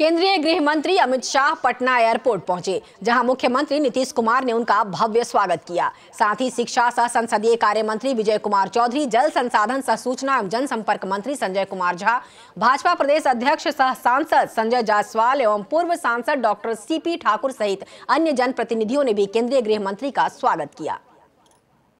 केंद्रीय गृह मंत्री अमित शाह पटना एयरपोर्ट पहुंचे जहां मुख्यमंत्री नीतीश कुमार ने उनका भव्य स्वागत किया साथ ही शिक्षा सह संसदीय कार्य मंत्री विजय कुमार चौधरी जल संसाधन सह सूचना एवं जनसंपर्क मंत्री संजय कुमार झा भाजपा प्रदेश अध्यक्ष सह सांसद संजय जायसवाल एवं पूर्व सांसद डॉक्टर सी ठाकुर सहित अन्य जनप्रतिनिधियों ने भी केंद्रीय गृह मंत्री का स्वागत किया